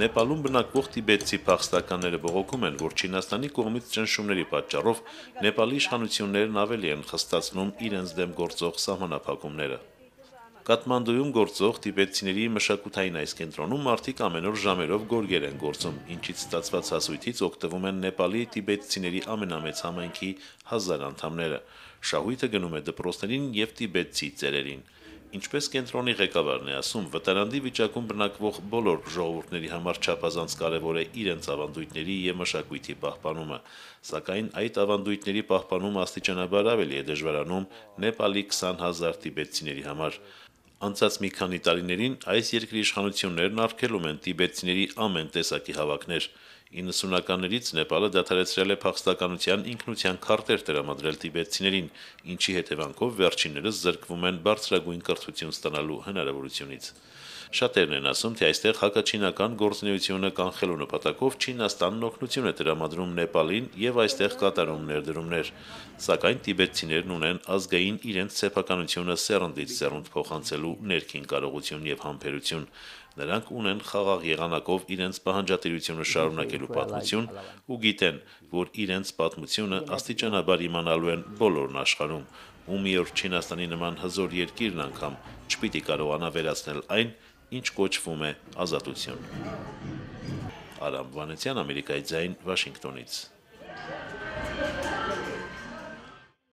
Նեպալում բնակվող տիբետցի փախստականները բողոքում են, որ Չինաստանի կողմից ճնշումների պատճառով Նեպալի իշխանություններն ավելի են խստացնում իրենց դեմ գործող սահմանափակումները։ Կատմանդուում գործող տիբետցիների մշակութային այս կենտրոնում մարդիկ ամենօր ժամերով գորգեր են գործում, ինչից ստացված հասույթից օգտվում են Նեպալի տիբետցիների ամենամեծ համայնքի 1000 անդամները։ Շահույթը գնում է դպրոցներին եւ տիբետցի ծերերին։ Ինչպես կենտրոնի ղեկավարն է ասում, վտարանդի վիճակում բնակվող բոլոր ժողովուրդների համար չափազանց կարևոր է իրենց ավանդույթների եւ մշակույթի պահպանումը, սակայն այդ ավանդույթների պահպանումը աստիճանաբար ավելի է դժվարանում Նեպալի 20000 տիբետցիների համար։ Անցած մի քանի տարիներին այս երկրի իշխանություններն արգելում են տիբետցիների ամեն տեսակի հավաքներ։ 90-ականներից Նեպալը դադարեցրել է փախստականության ինքնության քարտեր տրամադրել տիբետցիներին, ինչի հետևանքով վերջիններս զրկվում են բարձրագույն կրթություն ստանալու հնարավորությունից։ Շատերն են ասում, թե այստեղ հակաչինական գործունեությունը կանխելու նպատակով Չինաստանն օգնություն է տրամադրում Նեպալին եւ այստեղ կատարում ներդրումներ, սակայն տիբետցիներն ունեն ազգային իրենց ցեփականությունը սերնդից սերունդ փոխանցելու ներքին կարողություն եւ համբերություն։ Նրանք ունեն խաղաղ եղանակով իրենց պահանջատիրությունը շարունակելու պատմություն ու գիտեն, որ իրենց պատմությունը աստիճանաբար իմանալու են բոլորն աշխարհում, ու մի օր Չինաստանի նման հզոր երկիրն անգամ չպիտի կարողանա վերացնել այն, ինչ կոչվում է ազատություն։ Արամ Վանեցյան, Ամերիկայի ձայն, Վաշինգտոնից։